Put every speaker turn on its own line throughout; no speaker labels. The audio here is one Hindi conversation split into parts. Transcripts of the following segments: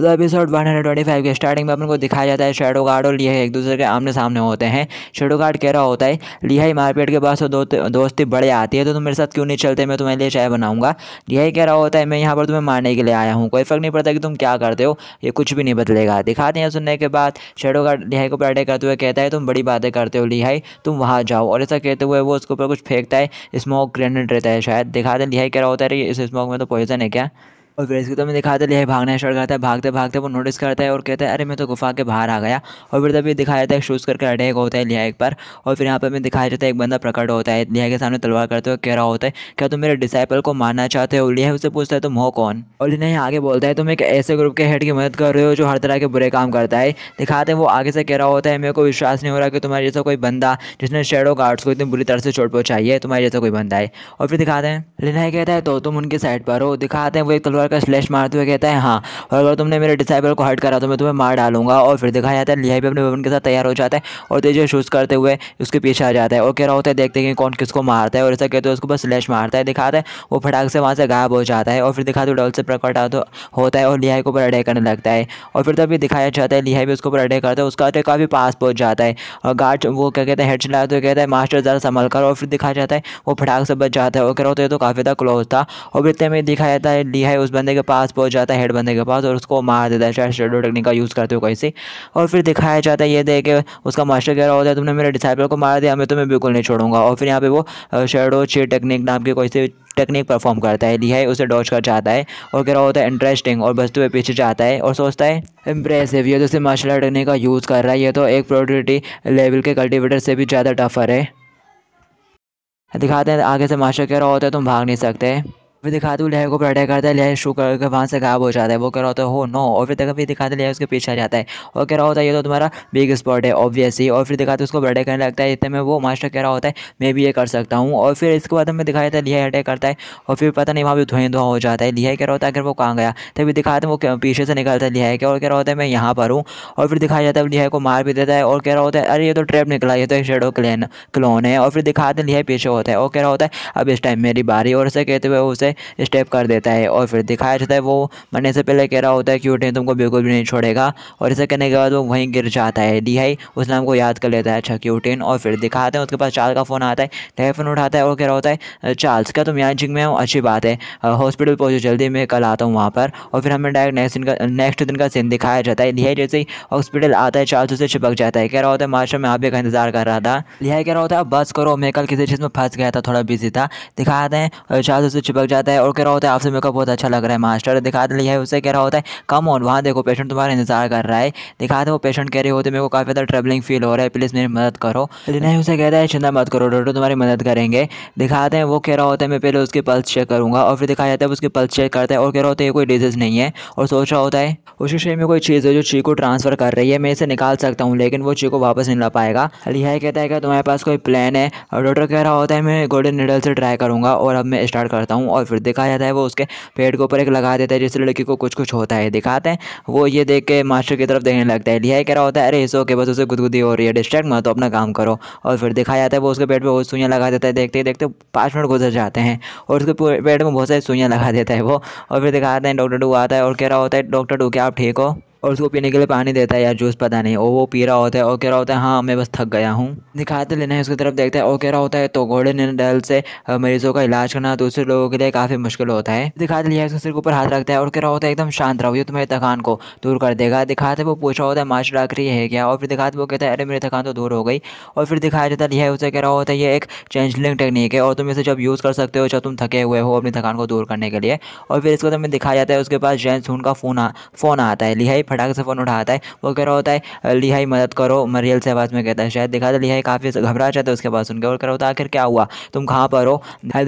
तो एपिसोड 125 के स्टार्टिंग में अपन को दिखाया जाता है शेडो गार्ड और लिहाई एक दूसरे के आमने सामने होते हैं शेडो गार्ड कह रहा होता है लिहाई मारपीट के पास दो दोस्ती बड़े आती है तो तुम मेरे साथ क्यों नहीं चलते मैं तुम्हारे लिए चाय बनाऊंगा लिहाई कह रहा होता है मैं यहाँ पर तुम्हें मारने के लिए आया हूँ कोई फ़र्क नहीं पड़ता कि तुम क्या करते हो ये कुछ भी नहीं बदलेगा दिखाते हैं सुनने के बाद शेडो गार्ड लिहाई को पैटे करते हुए कहता है तुम बड़ी बातें करते हो लिहाई तुम वहाँ जाओ और ऐसा कहते हुए वो उसके ऊपर कुछ फेंकता है स्मोक ग्रेनेड रहता है शायद दिखाते लिहाई कह रहा होता है इस स्मोक में तो पॉइजन है क्या और फिर इसको तो मैं दिखाते हैं भागना स्टार्ट करता है भागते भागते वो नोटिस करता है और कहता है अरे मैं तो गुफा के बाहर आ गया और फिर तभी दिखाया जाता है शूज़ करके अटैक होता है लिहाज पर और फिर यहाँ पर मैं दिखाया जाता है एक बंदा प्रकट होता है लिहाज के सामने तलवार करते हुए कह रहा होता है क्या तुम मेरे डिसाइपल को मारना चाहते हो लिहाज उसे पूछता है तुम हो कौन और लिहाज आगे बोलता है तुम एक ऐसे ग्रुप के हेड की मदद कर रहे हो जो हर तरह के बुरे काम करता है दिखाते हैं वो आगे से कह रहा होता है मेरे को विश्वास नहीं हो रहा कि तुम्हारे जैसा कोई बंदा जिसने शेडो गार्ड्स को इतनी बुरी तरह से चोट पहुँचाई है तुम्हारे जैसा कोई बंदा है और फिर दिखाते हैं लिहाज कहता है तो तुम उनकी साइड पर हो दिखाते हैं वो एक तलवार का स्लैश मारते हुए कहता है हाँ और अगर तुमने मेरे डिसाइबल को हट करा तो मैं तुम्हें मार डालूंगा और फिर दिखाया जाता है लिहाई भी अपने वेपन के साथ तैयार हो जाता है और तेजी शूज़ करते हुए उसके पीछे आ जाता है और कह रहा होता है देखते हैं कौन किसको मारता है और ऐसा कहते हैं उसको बस स्लैश मारता है दिखाता है वो फटाक से वहाँ से गायब हो जाता है और फिर दिखाते हुए डॉल से प्रकट होता है और लिहाई को ऊपर अटैक करने लगता है और फिर तभी दिखाया जाता है लिहाई भी उसको ऊपर अटैक करता है उसका अटैक तो काफ़ी पास पहुँच जाता है और गार्ड वो क्या कहते हैं हेड चलाते हुए कहता है मास्टर ज़रा संभाल कर और फिर दिखाया जाता है वो फटाक से बच जाता है और कह रहा होता है तो काफ़ी ज़्यादा क्लोज था और फिर में दिखाया जाता है लिहाई उस बंदे के पास पहुंच जाता है हेड बंदे के पास और उसको मार देता है शेडो टेक्निक का यूज़ करते हो कहीं से और फिर दिखाया जाता है ये देख के उसका मास्टर कह रहा होता है तुमने मेरे डिसाइपल को मार दिया मैं तुम्हें बिल्कुल नहीं छोड़ूंगा और फिर यहाँ पे वो शेडो चे टेक्निक नाम की कोई से टेक्निक परफॉर्म करता है लिहाई उसे डॉच कर जाता है और कह रहा होता है इंटरेस्टिंग और बस्तु हुए पीछे जाता है और सोचता है इम्प्रेसिव ये जैसे मार्शल आर्ट टेक्निक का यूज़ कर रहा है ये तो एक प्रोडक्टिविटी लेवल के कल्टिवेटर से भी ज़्यादा टफर है दिखाते हैं आगे से मास्टर कह रहा होता है तुम भाग नहीं सकते फिर दिखाते हुए लहर को पर करता है लहर शू करके वहाँ से गायब हो जाता है वो कह रहा होता है हो नो और फिर देखा फिर दिखाते लहर उसके पीछे आ जाता है और कह रहा होता है ये तो तुम्हारा बिग स्पॉट है ऑब्वियसली और फिर दिखाते उसको अटैक करने लगता है इतने में वो मास्टर कह रहा होता है मैं भी ये कर सकता हूँ और फिर इसके बाद हमें दिखाया था लिहाई अटैक करता है और फिर पता नहीं वहाँ पर धुएं धुआं हो जाता है लिहाई कह रहा होता है अगर वो कहाँ गया तभी दिखाते वो पीछे से निकलता है लिहाई के और कह रहा होता है मैं यहाँ पर हूँ और फिर दिखाया जाता है लिहाई को मार भी देता है और कह रहा होता है अरे ये तो ट्रैप निकला ये तो एक शेडो क्लैन क्लोन है और फिर दिखाते लिहाई पीछे होता है और कह रहा होता है अब इस टाइम मेरी बारी और उसे कहते हुए उसे स्टेप कर देता है और फिर दिखाया जाता है वो मरने से पहले कह रहा होता है कि उठे तुमको बिल्कुल भी नहीं छोड़ेगा और इसे कहने के बाद वो वहीं गिर जाता है दिहाई उस नाम को याद कर लेता है अच्छा क्यूटेन और फिर दिखाते हैं उसके पास चार्ल का फ़ोन आता है टेलीफोन उठाता है और कह रहा होता है चार्ल्स क्या तुम यहाँ जिंग में हो अच्छी बात है हॉस्पिटल पहुँचो जल्दी मैं कल आता हूँ वहाँ पर और फिर हमें डायरेक्ट नेक्स्ट दिन का नेक्स्ट दिन का सीन दिखाया जाता है दिहाई जैसे ही हॉस्पिटल आता है चार्ल्स उसे चिपक जाता है कह रहा होता है मास्टर मैं आप भी का इंतजार कर रहा था दिहाई कह रहा होता है बस करो मैं कल किसी चीज़ में फंस गया था थोड़ा बिजी था दिखाते हैं चार्ल्स उसे चिपक जाता जाता है और कह रहा होता है आपसे मेकअप बहुत अच्छा लग रहा है मास्टर दिखा लिया है उसे कह रहा होता है कम ऑन वहाँ देखो पेशेंट तुम्हारा इंतजार कर रहा है दिखा तो वो पेशेंट कह रहे होते मेरे को काफ़ी ज़्यादा ट्रेवलिंग फील हो रहा है प्लीज़ मेरी मदद करो लिनाई उसे कहता है चिंता मत करो डॉक्टर तुम्हारी मदद करेंगे दिखाते हैं वो कह रहा होता है मैं पहले उसकी पल्स चेक करूँगा और फिर दिखाया जाता है उसकी पल्स चेक करता है और कह रहा होता है ये कोई डिजीज़ नहीं है और सोच रहा होता है उसके शरीर में कोई चीज़ है जो ची को ट्रांसफ़र कर रही है मैं इसे निकाल सकता हूँ लेकिन वो ची को वापस नहीं ला पाएगा लिहाई कहता है कि तुम्हारे पास कोई प्लान है और डॉक्टर कह रहा होता है मैं गोल्डन निडल से ट्राई करूँगा और अब मैं स्टार्ट करता हूँ और फिर दिखाया जाता है वो उसके पेड़ के ऊपर एक लगा देता है जिस लड़की को कुछ कुछ होता है दिखाते हैं वो ये देख के मास्टर की तरफ देखने लगता है लिहाई कह रहा होता है अरे इस ओके बस उसे गुदगुदी हो रही है डिस्ट्रैक्ट मत तो अपना काम करो और फिर दिखाया जाता है वो उसके पेट पर बहुत सुइयाँ लगा देता है देखते देखते पाँच मिनट गुजर जाते हैं और उसके पेट में बहुत सारी सुइयाँ लगा देता है वो और फिर दिखाते हैं डॉक्टर डू आता है और कह रहा होता है डॉक्टर डू क्या आप ठीक हो और उसको पीने के लिए पानी देता है यार जूस पता नहीं और वो पी रहा होता है और कह रहा होता है हाँ मैं बस थक गया हूँ दिखाते लेना है उसकी तरफ देखता है और कह रहा होता है तो घोड़े ने डल से मरीजों का इलाज करना दूसरे लोगों के लिए काफ़ी मुश्किल होता है दिखाते लिया उसके सिर के ऊपर हाथ रखता है और कह रहा होता है एकदम शांत रहो ये तुम्हारी थकान को दूर कर देगा दिखाते वो पूछा होता है मार्शल आखिरी है क्या और फिर दिखाते वो कहता है अरे मेरी थकान तो दूर हो गई और फिर दिखाया जाता लिया है उसे कह रहा होता है ये एक चेंजलिंग टेक्निक है और तुम इसे जब यूज़ कर सकते हो जब तुम थके हुए हो अपनी थकान को दूर करने के लिए और फिर इसको तुम्हें दिखाया जाता है उसके पास जेंट्स उनका फोन फोन आता है लिहाई फटाक से फ़ोन उठाता है वो कह रहा होता है लिहाई मदद करो मरियल से आवाज़ में कहता है शायद दिखा दो लिहाई काफ़ी घबरा जाता है उसके पास उनके और कह रहा होता है आखिर क्या हुआ तुम कहाँ पर हो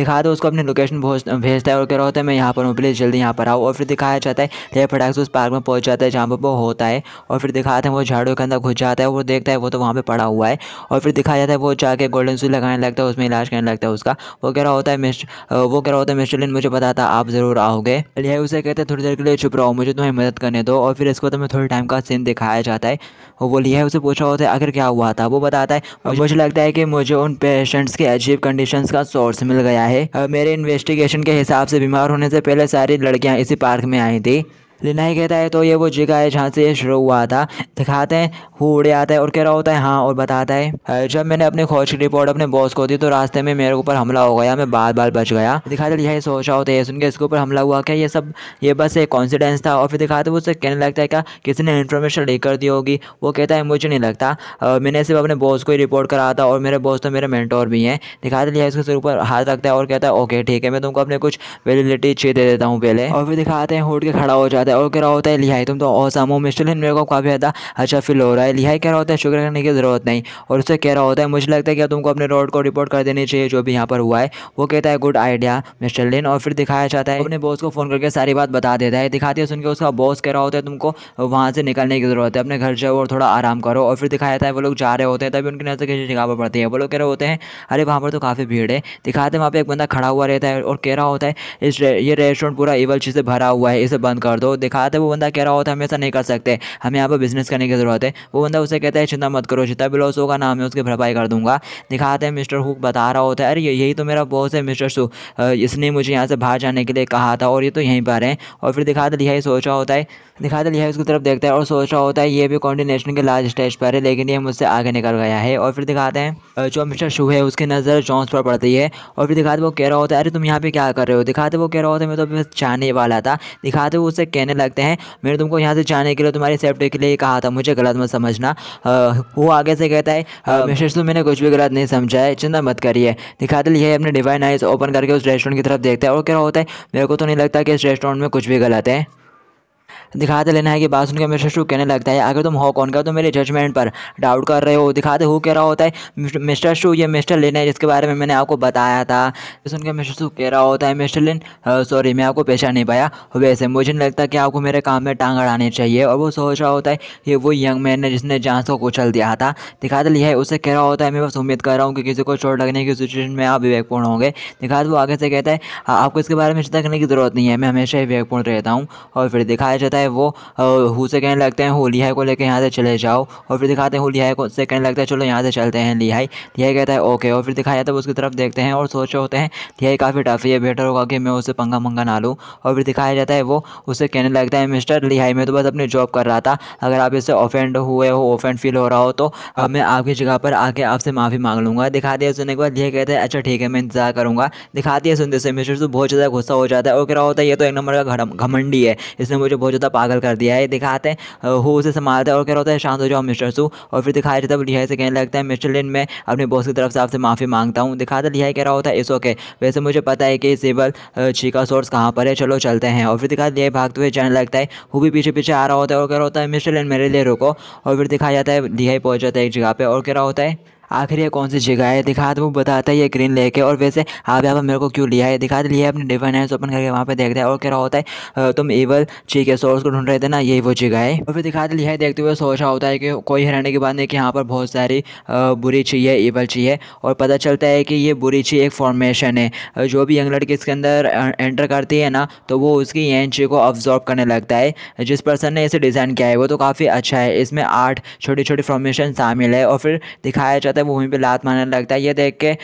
दिखा दो उसको अपनी लोकेशन भेजता है और कह रहा होता है मैं यहाँ पर हूँ प्लीज़ जल्दी यहाँ पर आओ और फिर दिखाया जाता है लिहाई फटाक से उस पार्क में पहुँच जाता है जहाँ पर वो होता है और फिर दिखाते हैं वो झाड़ू के अंदर घुस जाता है वो देखता है वो तो वहाँ पर पड़ा हुआ है और फिर दिखाया जाता है वो जाकर गोल्डन सुई लगाने लगता है उसमें इलाज करने लगता है उसका वो कह रहा होता है मिस्ट वो कह रहा होता है मिस्टर लिन मुझे बताता था आप ज़रूर आओगे लिहाई उसे कहते हैं थोड़ी देर के लिए चुप रहो मुझे तुम्हें मदद करने दो और फिर इसको तो तुम्हें थोड़े टाइम का सीन दिखाया जाता है वो लिया है उसे पूछा होता है आखिर क्या हुआ था वो बताता है और मुझे लगता है कि मुझे उन पेशेंट्स के अजीब कंडीशन का सोर्स मिल गया है मेरे इन्वेस्टिगेशन के हिसाब से बीमार होने से पहले सारी लड़कियाँ इसी पार्क में आई थी लिनाई कहता है तो ये वो जगह है जहाँ से ये शुरू हुआ था दिखाते हैं वो उड़े आता है और कह रहा होता है हाँ और बताता है जब मैंने अपनी खोज की रिपोर्ट अपने बॉस को दी तो रास्ते में मेरे ऊपर हमला हो गया मैं बार बार बच गया दिखाते यही सोचा होता है सुन के इसके ऊपर हमला हुआ क्या ये सब ये बस एक कॉन्फिडेंस था और फिर दिखाते वो उससे कहने लगता है क्या किसी ने इन्फॉर्मेशन ले कर दी होगी वो कहता है मुझे नहीं लगता मैंने सिर्फ अपने बॉस को ही रिपोर्ट करा था और मेरे बॉस तो मेरे मेंटोर भी हैं दिखाते लिया इसके सिर ऊपर हाथ रखता है और कहता है ओके ठीक है मैं तुमको अपने कुछ वेलिडिटी चीज़ दे देता हूँ पहले और फिर दिखाते हैं होट के खड़ा हो जाता है जाता है और क्या होता है लिहाई तुम तो औसामो हिंद मेरे को काफ़ी ज़्यादा अच्छा फील हो रहा है लिहाई कह रहा होता है शुक्र करने की ज़रूरत नहीं और उससे कह रहा होता है मुझे लगता है कि तुमको अपने रोड को रिपोर्ट कर देनी चाहिए जो भी यहाँ पर हुआ है वो कहता है गुड आइडिया मिस्टर लिन और फिर दिखाया जाता है अपने बॉस को फ़ोन करके सारी बात बता देता है दिखाती है सुन के उसका बॉस कह रहा होता है तुमको वहाँ से निकलने की ज़रूरत है अपने घर जाओ और थोड़ा आराम करो और फिर दिखाया जाता है वो लोग जा रहे होते हैं तभी उनकी नज़र किसी जगह पर पड़ती है वो लोग कह रहे होते हैं अरे वहाँ पर तो काफ़ी भीड़ है दिखाते हैं वहाँ पर एक बंदा खड़ा हुआ रहता है और कह रहा होता है इस ये रेस्टोरेंट पूरा एवल चीज़ से भरा हुआ है इसे बंद कर दो दिखाया वो बंदा कह रहा होता है हम ऐसा नहीं कर सकते हमें यहाँ पर बिजनेस करने की ज़रूरत है वो बंदा उसे कहता है चिंता मत करो जितना भी होगा ना मैं उसकी भरपाई कर दूंगा दिखाते हैं मिस्टर हुक बता रहा होता है अरे यही तो मेरा बॉस है मिस्टर सु इसने मुझे यहाँ से बाहर जाने के लिए कहा था और ये तो यहीं पर है और फिर दिखाते लिहाई सोच रहा होता है दिखाते लिहाई उसकी तरफ देखता है और सोच रहा होता है ये भी कॉन्टिनेशन के लास्ट स्टेज पर है लेकिन ये मुझसे आगे निकल गया है और फिर दिखाते हैं जो मिस्टर शू है उसकी नज़र जॉन्स पर पड़ती है और फिर दिखाते वो कह रहा होता है अरे तुम यहाँ पे क्या कर रहे हो दिखाते वो कह रहा होता है मैं तो बस जाने वाला था दिखाते वो उसे कहने कहने लगते हैं मैंने तुमको यहाँ से जाने के लिए तुम्हारी सेफ्टी के लिए कहा था मुझे गलत मत समझना वो आगे से कहता है हाँ। मिसेस तो मैंने कुछ भी गलत नहीं समझा है चिंता मत करिए दिखा दिल यह अपने डिवाइन आइज ओपन करके उस रेस्टोरेंट की तरफ देखते हैं और क्या होता है मेरे को तो नहीं लगता कि इस रेस्टोरेंट में कुछ भी गलत है दिखाते लेना है कि बात सुनकर मिस्टर स्टू कहने लगता है अगर तुम हॉक ऑन का तो मेरे जजमेंट पर डाउट कर रहे हो दिखाते हु कह रहा होता है मिस्टर शू ये मिस्टर लेन है जिसके बारे में मैंने आपको बताया था सुनकर मिस्टर शू कह रहा होता है मिस्टर लेन सॉरी मैं आपको पेशा नहीं पाया वैसे मुझे नहीं लगता कि आपको मेरे काम में टांग अड़ानी चाहिए और वो सोच रहा होता है ये वो यंग मैन है जिसने जहाँ से कुचल दिया था दिखाते लिया है उसे कह रहा होता है मैं बस उम्मीद कर रहा हूँ कि किसी को चोट लगने की सिचुएशन में आप विवेकपूर्ण होंगे दिखाते वो आगे से कहता है आपको इसके बारे में चिंता करने की जरूरत नहीं है मैं हमेशा ही विवेकपूर्ण रहता हूँ और फिर दिखाया जाता है है वो हु से कहने लगते हैं हो लिहाई को लेकर यहाँ से चले जाओ और फिर दिखाते हैं हो लिहाई को से कहने लगता है चलो यहाँ से चलते हैं लिहाई लिहाई कहता है ओके और फिर दिखाया जाता है उसकी तरफ देखते हैं और सोचे होते हैं लिहाई काफ़ी टफ है बेटर होगा कि मैं उसे पंगा मंगा ना लूँ और फिर दिखाया जाता है वो उसे कहने लगता है मिस्टर लिहाई मैं तो बस अपनी जॉब कर रहा था अगर आप इससे ऑफेंड हुए हो ऑफेंड फील हो रहा हो तो मैं आपकी जगह पर आके आपसे माफ़ी मांग लूँगा दिखा दिया सुनने के बाद लिहाई कहता है अच्छा ठीक है मैं इंतजार करूँगा दिखा दिया सुनते से मिस्टर से बहुत ज़्यादा गुस्सा हो जाता है और कह रहा होता है ये तो एक नंबर का घमंडी है इसने मुझे बहुत ज़्यादा पागल कर दिया है दिखाते हैं हो उसे संभालता है और कह रहा होता है शांत हो जाओ मिस्टर सू और फिर दिखाया जाता है लिहाई से कहने लगता है मिस्टर लिन मैं अपने बॉस की तरफ से आपसे माफ़ी मांगता हूँ दिखाता लिहाई कह रहा होता है इस ओके वैसे मुझे पता है कि छी छीका सोर्स कहाँ पर है चलो चलते हैं और फिर दिखाते लिहाई भागते हुए जाने लगता है वो भी पीछे पीछे आ रहा होता है और कह रहा होता है मिस्टर लिन मेरे लिए रुको और फिर दिखाया जाता है लिहाई पहुँच जाता है एक जगह पर और कह रहा होता है आखिर ये कौन सी जगह है दिखा तो वो बताता है ये ग्रीन लेक है और वैसे आप यहाँ पर मेरे को क्यों लिया है दिखा लिया अपने डिफरेंट हैंड्स ओपन करके वहाँ पर देखता है और कह रहा होता है तुम एवल ठीक है सोर्स को ढूंढ रहे थे ना यही वो जगह है और फिर दिखा लिया है देखते हुए सोच रहा होता है कि कोई हराने की बात नहीं कि यहाँ पर बहुत सारी बुरी चाहिए चीज़ चाहिए और पता चलता है कि ये बुरी चीज़ एक फॉर्मेशन है जो भी यंग लड़की इसके अंदर एंटर करती है ना तो वो उसकी एन को ऑब्जॉर्व करने लगता है जिस पर्सन ने इसे डिज़ाइन किया है वो तो काफ़ी अच्छा है इसमें आठ छोटी छोटी फॉर्मेशन शामिल है और फिर दिखाया जाता है है वो वहीं पर लात मारने लगता है ये देख के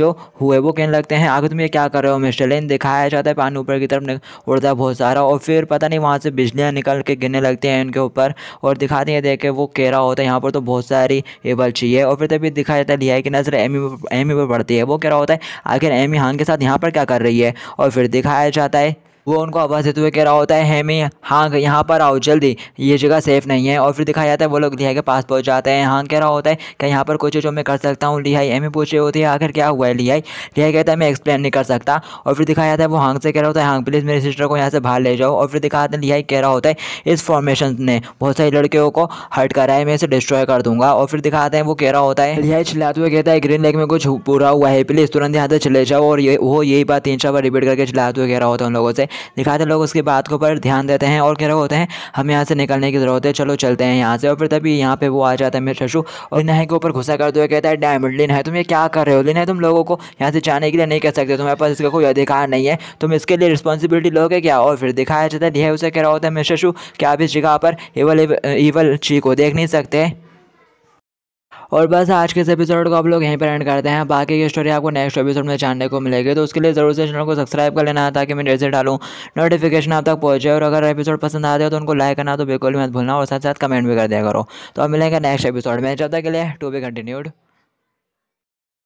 जो हुए वो कहने लगते हैं आखिर तुम ये क्या कर रहे हो मिस्टर लेन दिखाया जाता है पानी ऊपर की तरफ उड़ता है बहुत सारा और फिर पता नहीं वहाँ से बिजलियाँ निकल के गिरने लगती हैं इनके ऊपर और दिखाते हैं देख के वो कह रहा होता है यहाँ पर तो बहुत सारी एबल चाहिए और फिर तभी दिखा जाता है लिहाई की नज़र एमी एमी पर पड़ती है वो कह रहा होता है आखिर एमी हांग के साथ यहाँ पर क्या कर रही है और फिर दिखाया जाता है वो उनको आवाज़ देते हुए कह रहा होता है हेमी हाँ यहाँ पर आओ जल्दी ये जगह सेफ़ नहीं है और फिर दिखाया जाता है वो लोग लिहाई के पास पहुँच जाते हैं हाँ कह रहा होता है कि यहाँ पर कुछ जो मैं कर सकता हूँ लिहाई हेमी पूछ रही होती है आखिर क्या हुआ है लिहाई लिहाई कहता है मैं एक्सप्लेन नहीं कर सकता और फिर दिखाया जाता है वो हांग से कह रहा होता है हांग प्लीज़ मेरी सिस्टर को यहाँ से बाहर ले जाओ और फिर दिखाया जाता है लिहाई कह रहा होता है इस फॉर्मेशन ने बहुत सारी लड़कियों को हर्ट करा है मैं इसे डिस्ट्रॉय कर दूंगा और फिर दिखाते हैं वो कह रहा होता है लिहाई चिल्लाते हुए कहता है ग्रीन लेक में कुछ पूरा हुआ है प्लीज़ तुरंत यहाँ से चले जाओ और वो यही बात तीन चार बार रिपीट करके चिल्लाते हुए कह रहा होता है उन लोगों से दिखाते लोग उसकी बात के ऊपर ध्यान देते हैं और कह रहे होते हैं हम यहाँ से निकलने की ज़रूरत है चलो चलते हैं यहाँ से और फिर तभी यहाँ पे वो आ जाता है मेरे शशु और नहे के ऊपर घुसा करते हुए कहता है डायमंड लिन है तुम ये क्या कर रहे हो लिन है तुम लोगों को यहाँ से जाने के लिए नहीं कह सकते तुम्हारे पास इसका कोई अधिकार नहीं है तुम इसके लिए रिस्पॉन्सिबिलिटी लोगे क्या और फिर दिखाया जाता है लिहाज उसे कह रहा होता है मेरे शशु क्या आप इस जगह पर इवल इवल ची को देख नहीं सकते और बस आज के इस एपिसोड को आप लोग यहीं पर एंड करते हैं बाकी की स्टोरी आपको नेक्स्ट एपिसोड में जानने को मिलेगी तो उसके लिए ज़रूर से चैनल को सब्सक्राइब कर लेना ताकि मैं जैसे डालूँ नोटिफिकेशन आप तक पहुँचे और अगर एपिसोड पसंद आते हो तो उनको लाइक करना तो बिल्कुल मत भूलना और साथ साथ कमेंट भी कर दिया करो तो अब मिलेंगे नेक्स्ट एपिसोड में जब तक के लिए टू बी कंटिन्यूड